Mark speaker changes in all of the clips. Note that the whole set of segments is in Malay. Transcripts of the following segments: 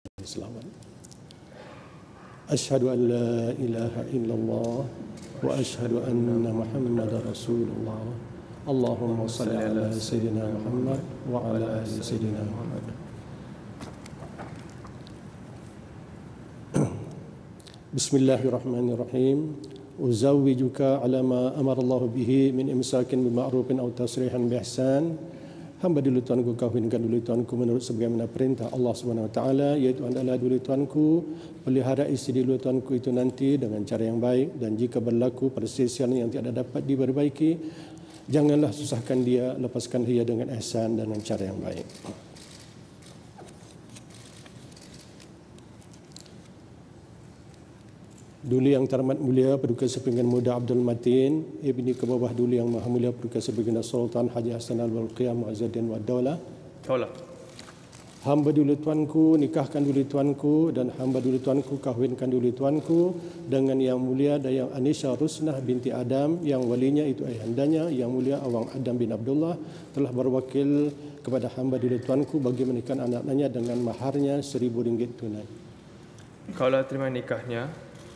Speaker 1: السلام عليكم أشهد أن لا إله إلا الله وأشهد أن محمدا رسول الله اللهم صل على سيدنا محمد وعلى آل سيدنا محمد بسم الله الرحمن الرحيم أزوجك على ما أمر الله به من إمساك بمعروف أو تصريح بإحسان hamba dulu tuanku kahwinkan dulu tuanku menurut sebagaimana perintah Allah Subhanahu wa taala iaitu adalah dulu tuanku pelihara isteri dulu tuanku itu nanti dengan cara yang baik dan jika berlaku pada sesiannya yang tidak dapat diperbaiki janganlah susahkan dia lepaskan dia dengan ihsan dan dengan cara yang baik. Duli Yang Teramat Mulia Paduka Sepinggan Muda Abdul Matin Ibni Kebawah Duli Yang Maha Mulia Paduka Sepinggan Sultan Haji Hassan Al Walqiyah Muazzadin Wa Daulah Daulah Hamba Duli Tuanku nikahkan Duli Tuanku dan hamba Duli Tuanku kahwinkan Duli Tuanku dengan Yang Mulia dan yang Anisha Rusnah binti Adam yang walinya itu ayahandanya Yang Mulia Awang Adam bin Abdullah telah berwakil kepada hamba Duli Tuanku bagi menikahkan anak-anaknya dengan maharnya seribu ringgit tunai.
Speaker 2: Kaulah terima nikahnya,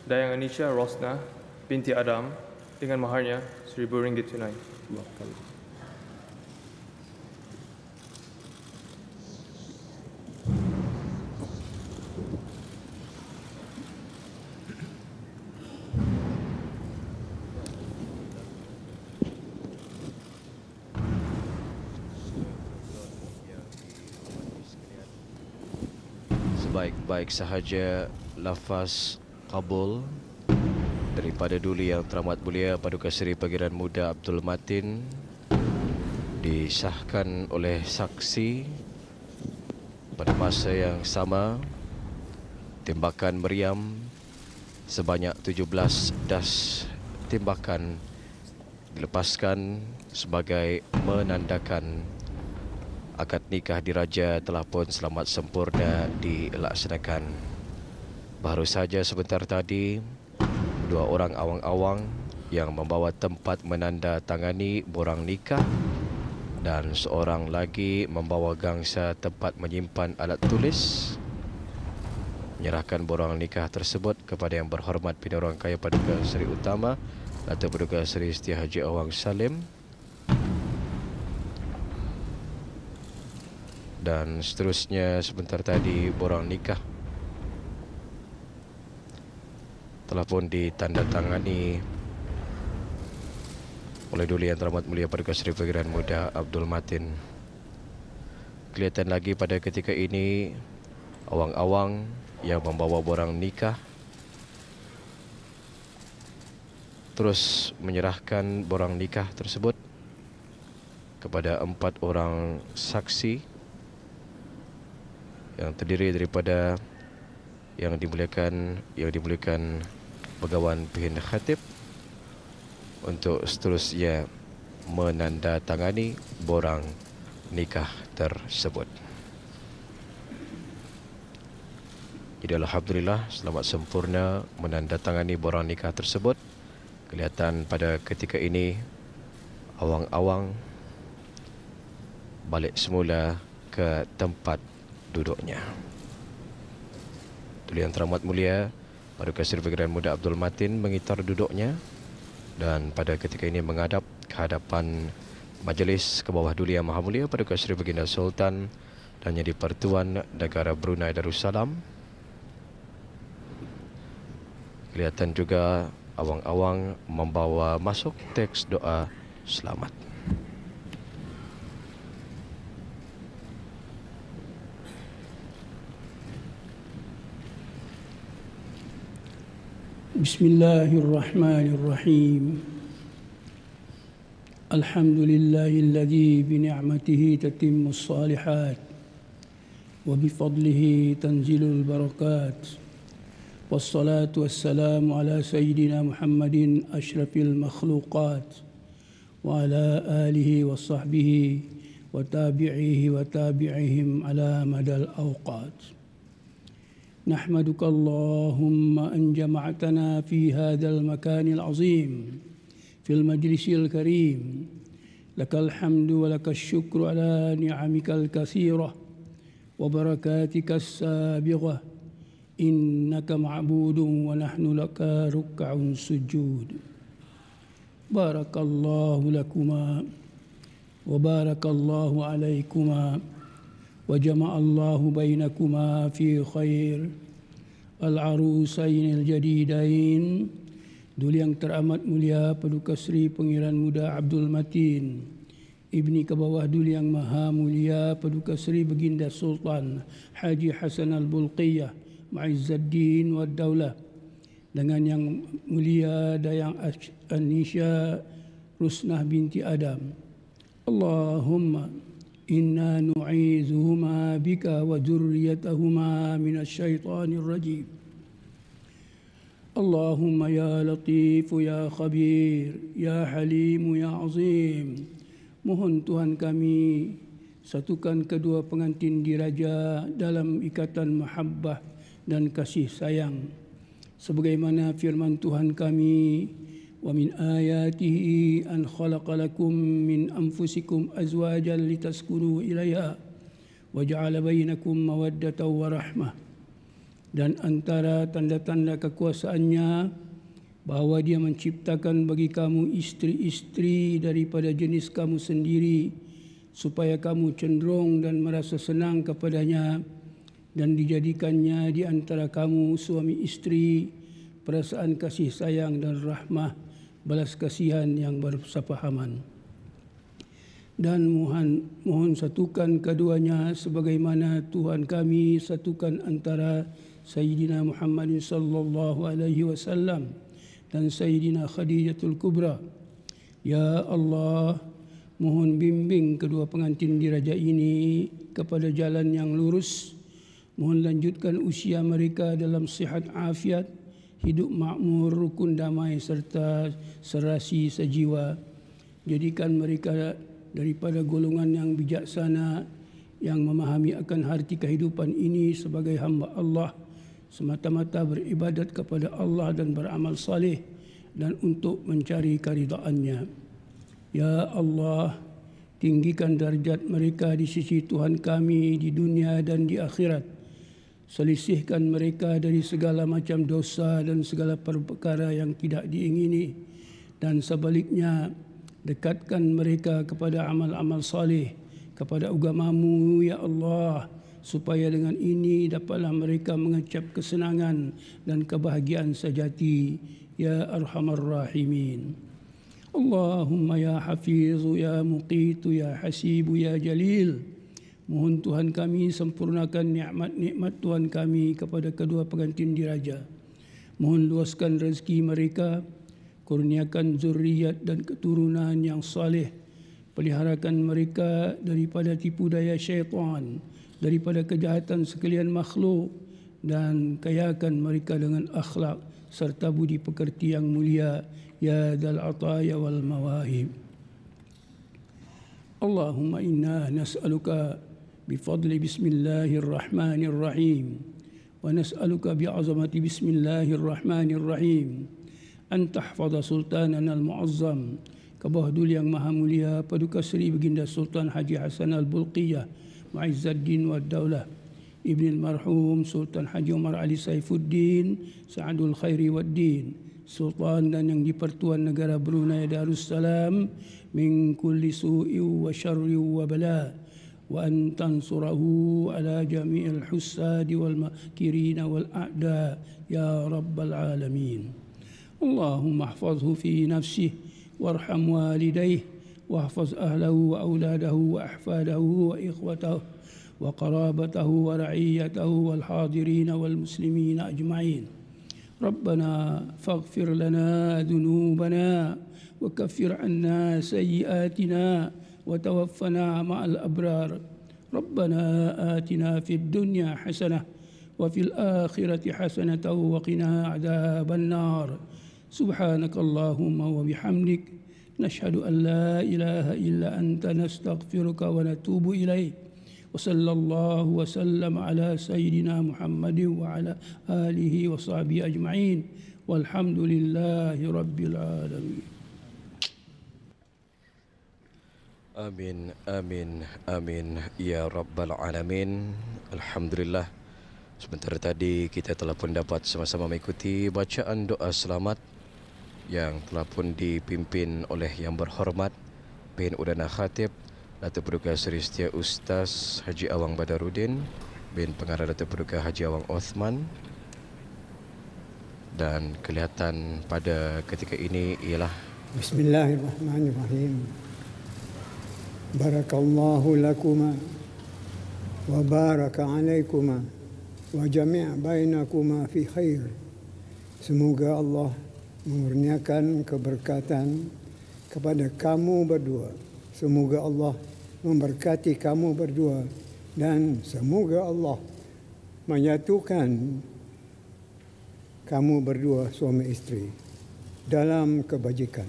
Speaker 2: Dayang Anisha Rosna binti Adam dengan maharnya RM1,000 tunai. Baik-baik sahaja lafaz Kabul daripada duli yang teramat mulia Paduka Seri Pangeran Muda Abdul Matin disahkan oleh saksi pada masa yang sama tembakan meriam sebanyak 17 das tembakan dilepaskan sebagai menandakan akad nikah diraja telah pun selamat sempurna dilaksanakan. Baru saja sebentar tadi, dua orang awang-awang yang membawa tempat menanda tangani borang nikah dan seorang lagi membawa gangsa tempat menyimpan alat tulis menyerahkan borang nikah tersebut kepada yang berhormat Pinorang Kaya Paduka Seri Utama atau Paduka Seri Setia Haji Awang Salim dan seterusnya sebentar tadi borang nikah telah pun ditandatangani oleh Duli Yang Teramat Mulia Paduka Seri Pengiran Muda Abdul Matin. Kelihatan lagi pada ketika ini awang-awang yang membawa borang nikah terus menyerahkan borang nikah tersebut kepada empat orang saksi yang terdiri daripada yang dimuliakan yang dimuliakan Pegawan Pihin Khatib untuk seterusnya menandatangani borang nikah tersebut. Jadi Alhamdulillah selamat sempurna menandatangani borang nikah tersebut. Kelihatan pada ketika ini awang-awang balik semula ke tempat duduknya. Tulian teramat mulia, Paduka Seri Pergerakan Muda Abdul Matin mengitar duduknya dan pada ketika ini menghadap ke hadapan Majlis Kebawah Duli Yang Maha Mulia Paduka Seri Baginda Sultan dan Yang Pertuan Negara Brunei Darussalam. Kelihatan juga awang-awang membawa masuk teks doa selamat.
Speaker 3: بسم الله الرحمن الرحيم الحمد لله الذي بنعمته تتم الصالحات وبفضله تنزل البركات والصلاة والسلام على سيدنا محمد أشرف المخلوقات وعلى آله وصحبه وتابعيه وتابعهم على مدى الأوقات نحمدك اللهم أن جمعتنا في هذا المكان العظيم في المجلس الكريم لك الحمد ولك الشكر على نعمك الكثيرة وبركاتك السابغة إنك معبود ونحن لك ركع سجود بارك الله لكما وبارك الله عليكما وجمع الله بينكما في خير العروسين الجديدين Duli yang teramat mulia Paduka Sri Pengiran Muda Abdul Matin Ibni Kabawah Duli yang Maha Mulia Paduka Sri Beginda Sultan Haji Hasan Al-Bulqiyah Ma'izzaddin wa Daulah Dengan yang mulia Dayang Anisha Rusnah binti Adam Allahumma إنا نعيذهما بك وذريتهما من الشيطان الرجيم اللهم يا لطيف يا خبير يا حليم يا عظيم mohon Tuhan kami satukan kedua pengantin diraja dalam ikatan mahabbah dan kasih sayang sebagaimana firman Tuhan kami ومن آياته أن خلق لكم من أنفسكم أزواجا لتسكنوا إليها وجعل بينكم مودة ورحمة dan antara tanda-tanda kekuasaannya bahawa dia menciptakan bagi kamu isteri-isteri daripada jenis kamu sendiri supaya kamu cenderung dan merasa senang kepadanya dan dijadikannya di antara kamu suami isteri perasaan kasih sayang dan rahmah balas kasihan yang bersepahaman dan mohon mohon satukan keduanya sebagaimana Tuhan kami satukan antara Sayyidina Muhammad sallallahu alaihi wasallam dan Sayyidina Khadijatul Kubra ya Allah mohon bimbing kedua pengantin diraja ini kepada jalan yang lurus mohon lanjutkan usia mereka dalam sihat afiat hidup makmur, rukun damai serta serasi sejiwa. Jadikan mereka daripada golongan yang bijaksana yang memahami akan harti kehidupan ini sebagai hamba Allah semata-mata beribadat kepada Allah dan beramal saleh dan untuk mencari keridaannya. Ya Allah, tinggikan darjat mereka di sisi Tuhan kami di dunia dan di akhirat selisihkan mereka dari segala macam dosa dan segala perkara yang tidak diingini dan sebaliknya dekatkan mereka kepada amal-amal salih kepada agamamu ya Allah supaya dengan ini dapatlah mereka mengecap kesenangan dan kebahagiaan sejati ya arhamar rahimin Allahumma ya hafizu ya muqitu ya hasibu ya jalil Mohon Tuhan kami sempurnakan nikmat-nikmat Tuhan kami kepada kedua pengantin diraja. Mohon luaskan rezeki mereka, kurniakan zuriat dan keturunan yang saleh. Peliharakan mereka daripada tipu daya syaitan, daripada kejahatan sekalian makhluk dan kayakan mereka dengan akhlak serta budi pekerti yang mulia. Ya dal ataya wal mawahib. Allahumma inna nas'aluka بفضل بسم الله الرحمن الرحيم ونسألك بعظمة بسم الله الرحمن الرحيم أن تحفظ سلطاننا المعظم كبهدول يا مها موليا بدك سري بجند السلطان حجي حسن البلقية معز الدين والدولة ابن المرحوم سلطان حجي عمر علي سيف الدين سعد الخير والدين سلطان dan yang dipertuan negara Brunei السلام من كل سوء وشر وبلاء وأن تنصره على جميع الحساد والماكرين والأعداء يا رب العالمين اللهم احفظه في نفسه وارحم والديه واحفظ أهله وأولاده وأحفاده وإخوته وقرابته ورعيته والحاضرين والمسلمين أجمعين ربنا فاغفر لنا ذنوبنا وكفر عنا سيئاتنا وتوفنا مع الأبرار ربنا آتنا في الدنيا حسنة وفي الآخرة حسنة وقنا عذاب النار سبحانك اللهم وبحمدك نشهد أن لا إله إلا أنت نستغفرك ونتوب إليك وصلى الله وسلم على سيدنا محمد وعلى آله وصحبه أجمعين والحمد لله رب العالمين
Speaker 2: Amin, amin, amin Ya Rabbal Alamin Alhamdulillah Sebentar tadi kita telah pun dapat sama-sama mengikuti bacaan doa selamat yang telah pun dipimpin oleh yang berhormat Bin Udana Khatib Datuk Perduka Seri Setia Ustaz Haji Awang Badarudin Bin Pengarah Datuk Perduka Haji Awang Osman dan kelihatan pada ketika ini ialah
Speaker 3: Bismillahirrahmanirrahim بارك الله لكما وبارك عليكما وجميع بينكما في خير Semoga Allah mengurniakan keberkatan kepada kamu berdua. Semoga Allah memberkati kamu berdua. Dan semoga Allah
Speaker 2: menyatukan
Speaker 1: kamu berdua suami isteri dalam kebajikan.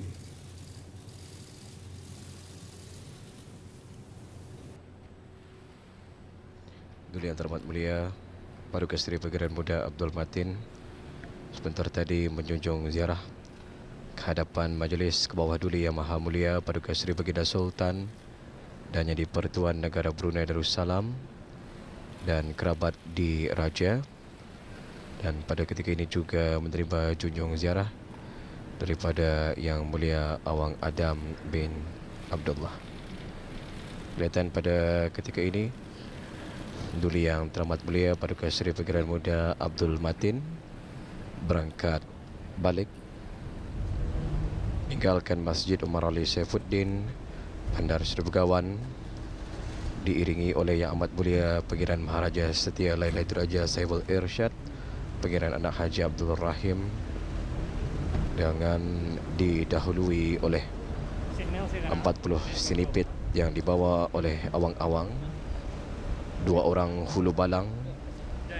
Speaker 2: Duli Yang Terhormat Mulia Paduka Seri Pergerakan Muda Abdul Matin sebentar tadi menjunjung ziarah ke hadapan Majlis Kebawah Duli Yang Maha Mulia Paduka Seri Baginda Sultan dan yang di Pertuan Negara Brunei Darussalam dan kerabat di Raja dan pada ketika ini juga menerima junjung ziarah daripada Yang Mulia Awang Adam bin Abdullah. Kelihatan pada ketika ini duli yang teramat mulia Paduka Seri Pegeran Muda Abdul Matin berangkat balik meninggalkan Masjid Umar Ali Saifuddin Bandar Seri Begawan diiringi oleh Yang Amat Mulia Pengiran Maharaja Setia Lailatul Raja Saiful Irsyad Pengiran Anak Haji Abdul Rahim dengan didahului oleh 40 sinipit yang dibawa oleh awang-awang dua orang hulu balang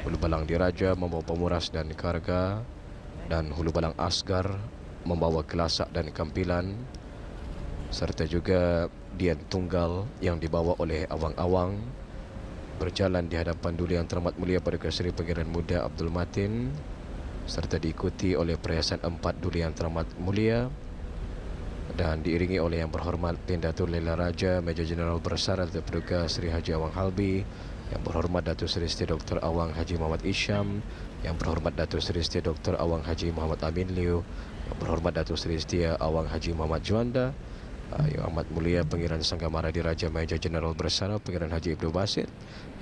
Speaker 2: hulu balang diraja membawa pemuras dan karga dan hulu balang asgar membawa kelasak dan kampilan serta juga dian tunggal yang dibawa oleh awang-awang berjalan di hadapan duli yang teramat mulia pada Keseri Pangeran Muda Abdul Matin serta diikuti oleh perhiasan empat duli yang teramat mulia dan diiringi oleh yang berhormat Tindatul Lela Raja Major General Bersara Tuan Perduka Seri Haji Awang Halbi yang berhormat Datuk Seri Setia Dr. Awang Haji Muhammad Isham Yang berhormat Datuk Seri Setia Dr. Awang Haji Muhammad Amin Liu Yang berhormat Datuk Seri Setia Awang Haji Muhammad Juanda ah, Yang Amat Mulia Pengiran Sanggamara Raja Major General Bersara Pengiran Haji Ibnu Basit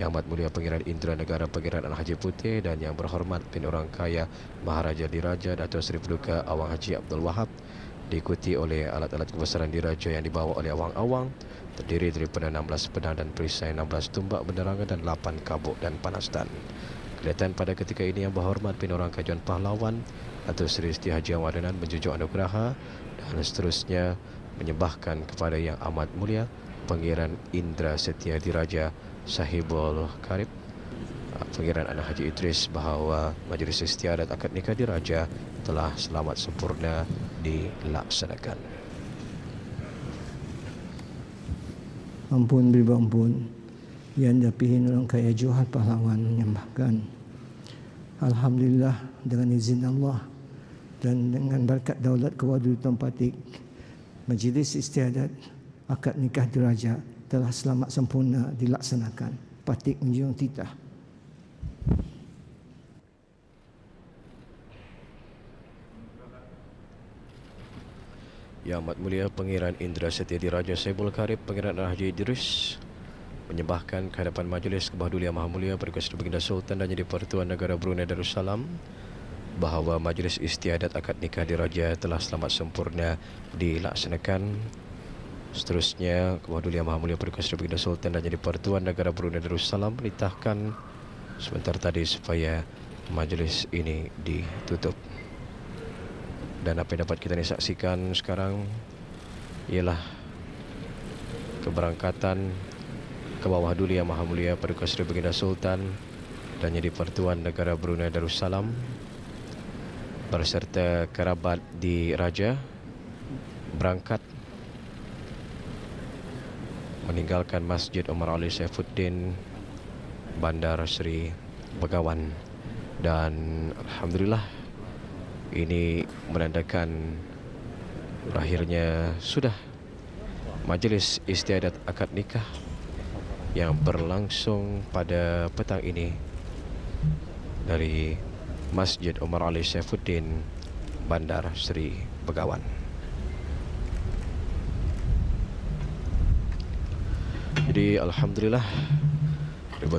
Speaker 2: Yang Amat Mulia Pengiran Indra Negara Pengiran An Haji Putih Dan Yang Berhormat Pin Orang Kaya Maharaja Diraja Datuk Seri Peduka Awang Haji Abdul Wahab diikuti oleh alat-alat kebesaran diraja yang dibawa oleh awang-awang terdiri daripada 16 pedang dan perisai 16 tumbak benderanga dan 8 kabuk dan panas panastan. Kelihatan pada ketika ini yang berhormat penorang Kajian pahlawan atau Sri Siti Haji Awadanan menjunjuk anugerah dan seterusnya menyembahkan kepada yang amat mulia Pengiran Indra Setia Diraja Sahibul Karib Pengiran Anak Haji Idris bahawa Majlis Istiadat Akad Nikah Diraja telah selamat sempurna dilaksanakan.
Speaker 1: Ampun beribu ampun yang dapihin orang kaya juhat pahlawan menyembahkan. Alhamdulillah dengan izin Allah dan dengan berkat daulat kewadu tempatik majlis istiadat akad nikah diraja telah selamat sempurna dilaksanakan patik menjunjung titah
Speaker 2: Yang Amat Mulia Pengiran Indra Setiadi Raja Sebul Karib Pangeran Raja Idris menyembahkan ke Majlis Kebahagiaan Maha Mulia Perkasa Baginda Sultan dan Jadi Pertuan Negara Brunei Darussalam bahawa Majlis Istiadat Akad Nikah Diraja telah selamat sempurna dilaksanakan. Seterusnya, Kebahagiaan Maha Mulia Perkasa Baginda Sultan dan Jadi Pertuan Negara Brunei Darussalam menitahkan sebentar tadi supaya majlis ini ditutup dan apa yang dapat kita saksikan sekarang ialah keberangkatan ke bawah Duli Yang Maha Mulia Paduka Seri Baginda Sultan dan Jadi Pertuan Negara Brunei Darussalam berserta kerabat di Raja berangkat meninggalkan Masjid Omar Ali Saifuddin Bandar Seri Begawan dan Alhamdulillah ini menandakan akhirnya sudah majlis istiadat akad nikah yang berlangsung pada petang ini dari Masjid Umar Ali Saifuddin Bandar Seri Begawan. Jadi alhamdulillah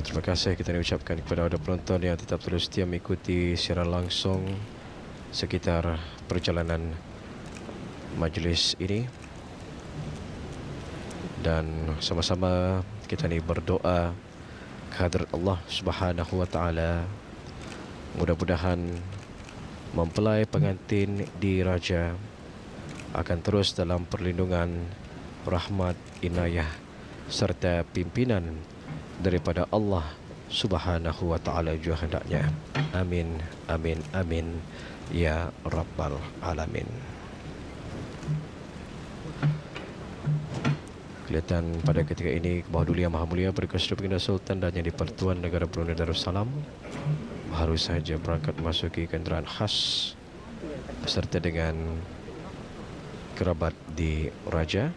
Speaker 2: terima kasih kita ucapkan kepada penonton yang tetap terus setia mengikuti siaran langsung sekitar perjalanan majlis ini dan sama-sama kita ni berdoa kehadir Allah Subhanahu wa taala mudah-mudahan mempelai pengantin di Raja akan terus dalam perlindungan rahmat inayah serta pimpinan daripada Allah Subhanahu wa taala juhadaknya amin amin amin Ya Rabbal Alamin Kelihatan pada ketika ini Bahawa Duli Yang Maha Mulia Berkesudup Kinda Sultan Dan Yang Dipertuan Negara Brunei Darussalam Harus saja berangkat memasuki kenderaan khas Beserta dengan kerabat di Raja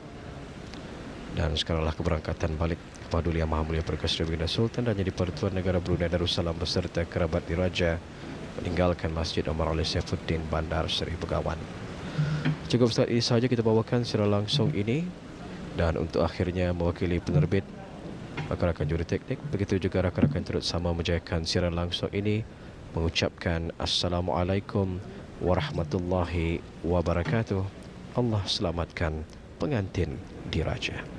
Speaker 2: dan sekaranglah keberangkatan balik kepada Yang Maha Mulia Perkasa Sultan dan jadi Pertuan Negara Brunei Darussalam berserta kerabat di Raja meninggalkan Masjid Omar Ali Saifuddin Bandar Seri Begawan. Cukup saat ini sahaja kita bawakan secara langsung ini dan untuk akhirnya mewakili penerbit rakan-rakan juri teknik begitu juga rakan-rakan turut sama menjayakan siaran langsung ini mengucapkan Assalamualaikum warahmatullahi wabarakatuh. Allah selamatkan pengantin diraja. raja.